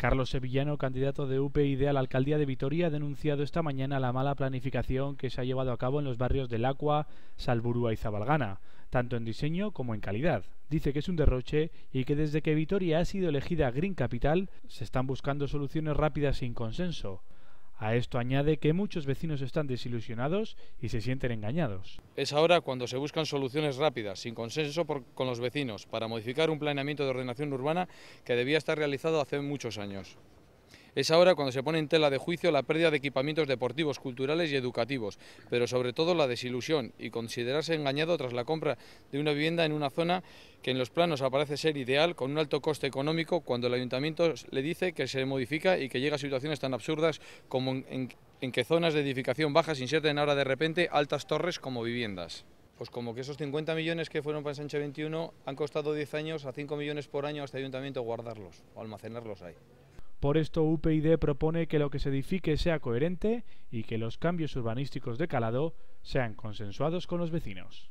Carlos Sevillano, candidato de UPyD a la alcaldía de Vitoria, ha denunciado esta mañana la mala planificación que se ha llevado a cabo en los barrios del Acua, Salburúa y Zabalgana, tanto en diseño como en calidad. Dice que es un derroche y que desde que Vitoria ha sido elegida Green Capital se están buscando soluciones rápidas sin consenso. A esto añade que muchos vecinos están desilusionados y se sienten engañados. Es ahora cuando se buscan soluciones rápidas, sin consenso con los vecinos, para modificar un planeamiento de ordenación urbana que debía estar realizado hace muchos años. Es ahora cuando se pone en tela de juicio la pérdida de equipamientos deportivos, culturales y educativos, pero sobre todo la desilusión y considerarse engañado tras la compra de una vivienda en una zona que en los planos aparece ser ideal, con un alto coste económico, cuando el ayuntamiento le dice que se modifica y que llega a situaciones tan absurdas como en, que zonas de edificación baja se inserten ahora de repente altas torres como viviendas pues como que esos 50 millones que fueron para Sánchez 21 han costado 10 años a 5 millones por año a este ayuntamiento guardarlos o almacenarlos ahí. Por esto UPyD propone que lo que se edifique sea coherente y que los cambios urbanísticos de calado sean consensuados con los vecinos.